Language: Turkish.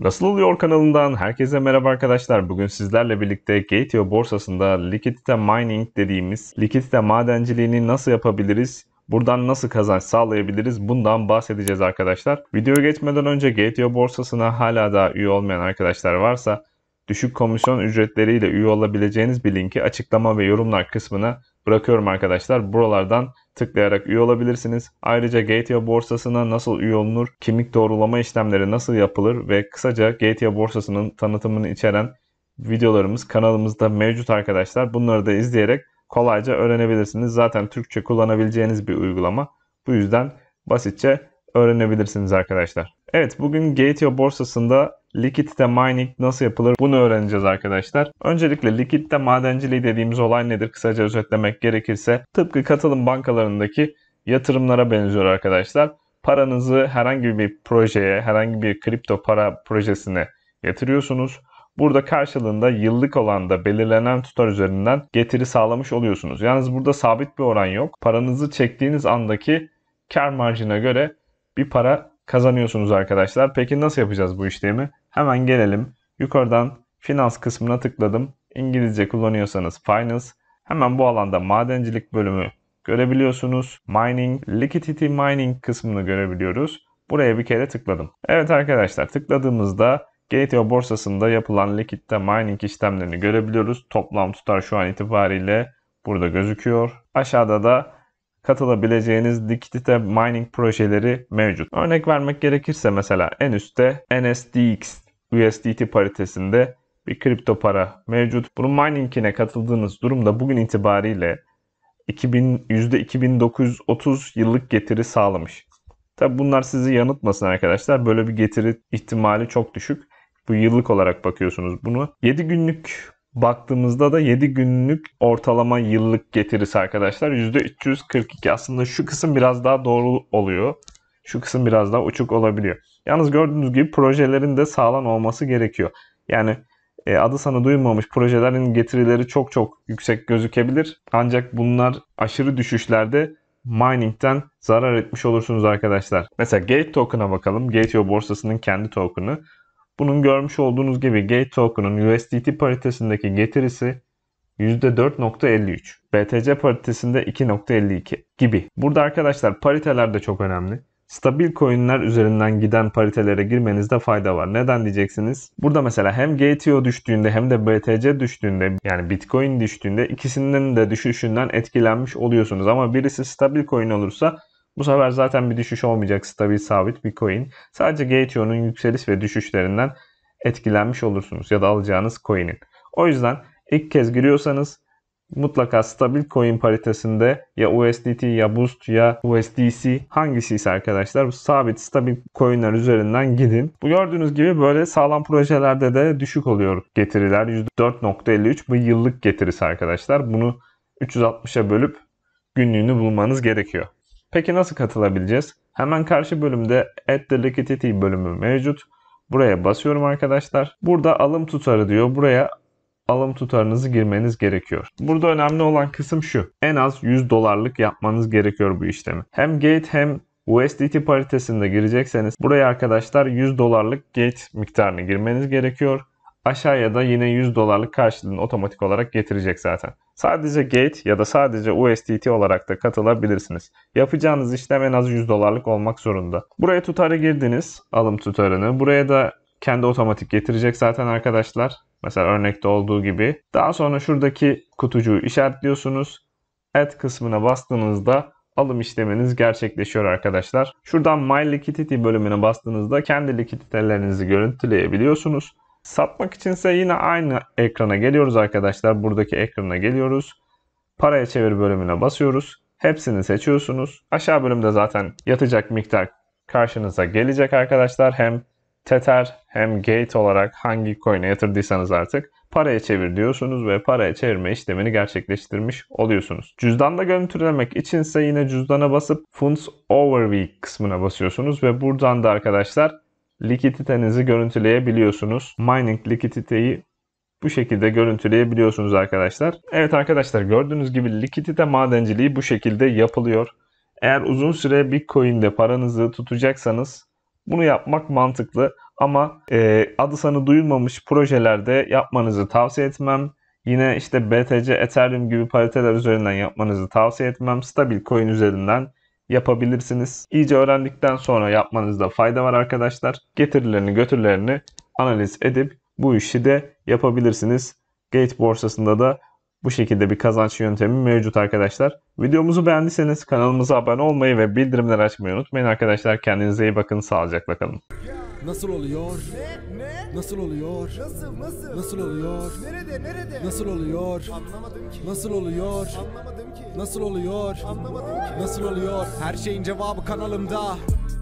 Nasıl Oluyor kanalından herkese merhaba arkadaşlar. Bugün sizlerle birlikte Gateo borsasında likidite mining dediğimiz likidite madenciliğini nasıl yapabiliriz? Buradan nasıl kazanç sağlayabiliriz? Bundan bahsedeceğiz arkadaşlar. Videoya geçmeden önce Gateo borsasına hala daha üye olmayan arkadaşlar varsa düşük komisyon ücretleriyle üye olabileceğiniz bir linki açıklama ve yorumlar kısmına bırakıyorum arkadaşlar. Buralardan tıklayarak üye olabilirsiniz. Ayrıca Gatia borsasına nasıl üye olunur, kimlik doğrulama işlemleri nasıl yapılır ve kısaca Gatia borsasının tanıtımını içeren videolarımız kanalımızda mevcut arkadaşlar. Bunları da izleyerek kolayca öğrenebilirsiniz. Zaten Türkçe kullanabileceğiniz bir uygulama. Bu yüzden basitçe öğrenebilirsiniz arkadaşlar. Evet bugün Gatio borsasında Likitte mining nasıl yapılır bunu öğreneceğiz arkadaşlar. Öncelikle likitte madenciliği dediğimiz olay nedir kısaca özetlemek gerekirse tıpkı katılım bankalarındaki yatırımlara benziyor arkadaşlar. Paranızı herhangi bir projeye, herhangi bir kripto para projesine yatırıyorsunuz. Burada karşılığında yıllık olan da belirlenen tutar üzerinden getiri sağlamış oluyorsunuz. Yalnız burada sabit bir oran yok. Paranızı çektiğiniz andaki kar marjına göre bir para kazanıyorsunuz arkadaşlar. Peki nasıl yapacağız bu işlemi? Hemen gelelim. Yukarıdan finans kısmına tıkladım. İngilizce kullanıyorsanız finance. Hemen bu alanda madencilik bölümü görebiliyorsunuz. Mining, liquidity mining kısmını görebiliyoruz. Buraya bir kere tıkladım. Evet arkadaşlar tıkladığımızda Gateway borsasında yapılan likitte mining işlemlerini görebiliyoruz. Toplam tutar şu an itibariyle burada gözüküyor. Aşağıda da katılabileceğiniz likidite mining projeleri mevcut. Örnek vermek gerekirse mesela en üstte NSDX USDT paritesinde bir kripto para mevcut. Bunun miningine katıldığınız durumda bugün itibariyle 2000, %2930 yıllık getiri sağlamış. Tabi bunlar sizi yanıltmasın arkadaşlar. Böyle bir getiri ihtimali çok düşük. Bu yıllık olarak bakıyorsunuz bunu. 7 günlük baktığımızda da 7 günlük ortalama yıllık getirisi arkadaşlar %342. Aslında şu kısım biraz daha doğru oluyor. Şu kısım biraz daha uçuk olabiliyor. Yalnız gördüğünüz gibi projelerin de sağlam olması gerekiyor. Yani e, adı sana duymamış projelerin getirileri çok çok yüksek gözükebilir. Ancak bunlar aşırı düşüşlerde mining'den zarar etmiş olursunuz arkadaşlar. Mesela Gate token'a bakalım. Gate.io borsasının kendi token'ı. Bunun görmüş olduğunuz gibi Gate Token'ın USDT paritesindeki getirisi %4.53. BTC paritesinde 2.52 gibi. Burada arkadaşlar pariteler de çok önemli. Stabil coinler üzerinden giden paritelere girmenizde fayda var. Neden diyeceksiniz? Burada mesela hem GTO düştüğünde hem de BTC düştüğünde yani Bitcoin düştüğünde ikisinin de düşüşünden etkilenmiş oluyorsunuz. Ama birisi stabil coin olursa bu sefer zaten bir düşüş olmayacak stabil sabit bir coin. Sadece Gate.io'nun yükseliş ve düşüşlerinden etkilenmiş olursunuz ya da alacağınız coin'in. O yüzden ilk kez giriyorsanız mutlaka stabil coin paritesinde ya USDT ya Boost ya USDC hangisi ise arkadaşlar bu sabit stabil coinler üzerinden gidin. Bu gördüğünüz gibi böyle sağlam projelerde de düşük oluyor getiriler. %4.53 bu yıllık getirisi arkadaşlar. Bunu 360'a bölüp günlüğünü bulmanız gerekiyor. Peki nasıl katılabileceğiz? Hemen karşı bölümde Add the Liquidity bölümü mevcut. Buraya basıyorum arkadaşlar. Burada alım tutarı diyor. Buraya alım tutarınızı girmeniz gerekiyor. Burada önemli olan kısım şu. En az 100 dolarlık yapmanız gerekiyor bu işlemi. Hem gate hem USDT paritesinde girecekseniz buraya arkadaşlar 100 dolarlık gate miktarını girmeniz gerekiyor aşağıya da yine 100 dolarlık karşılığını otomatik olarak getirecek zaten. Sadece gate ya da sadece USDT olarak da katılabilirsiniz. Yapacağınız işlem en az 100 dolarlık olmak zorunda. Buraya tutarı girdiniz alım tutarını. Buraya da kendi otomatik getirecek zaten arkadaşlar. Mesela örnekte olduğu gibi. Daha sonra şuradaki kutucuğu işaretliyorsunuz. Add kısmına bastığınızda alım işleminiz gerçekleşiyor arkadaşlar. Şuradan My Liquidity bölümüne bastığınızda kendi likiditelerinizi görüntüleyebiliyorsunuz. Satmak içinse yine aynı ekrana geliyoruz arkadaşlar. Buradaki ekrana geliyoruz. Paraya çevir bölümüne basıyoruz. Hepsini seçiyorsunuz. Aşağı bölümde zaten yatacak miktar karşınıza gelecek arkadaşlar. Hem Tether hem Gate olarak hangi coin'e yatırdıysanız artık paraya çevir diyorsunuz ve paraya çevirme işlemini gerçekleştirmiş oluyorsunuz. Cüzdanda görüntülemek içinse yine cüzdana basıp Funds Over kısmına basıyorsunuz ve buradan da arkadaşlar likiditenizi görüntüleyebiliyorsunuz. Mining likiditeyi bu şekilde görüntüleyebiliyorsunuz arkadaşlar. Evet arkadaşlar gördüğünüz gibi likidite madenciliği bu şekilde yapılıyor. Eğer uzun süre Bitcoin'de paranızı tutacaksanız bunu yapmak mantıklı ama e, adı sanı duyulmamış projelerde yapmanızı tavsiye etmem. Yine işte BTC, Ethereum gibi pariteler üzerinden yapmanızı tavsiye etmem. Stabil coin üzerinden yapabilirsiniz. İyice öğrendikten sonra yapmanızda fayda var arkadaşlar. Getirilerini götürlerini analiz edip bu işi de yapabilirsiniz. Gate borsasında da bu şekilde bir kazanç yöntemi mevcut arkadaşlar. Videomuzu beğendiyseniz kanalımıza abone olmayı ve bildirimleri açmayı unutmayın arkadaşlar. Kendinize iyi bakın. Sağlıcakla kalın. Nasıl oluyor? Ne? Ne? Nasıl oluyor? Nasıl? Nasıl? Nasıl oluyor? Nerede? Nerede? Nasıl oluyor? Anlamadım ki. Nasıl oluyor? Anlamadım ki. Nasıl oluyor? Anlamadım ki. Nasıl oluyor? Her şeyin cevabı kanalımda.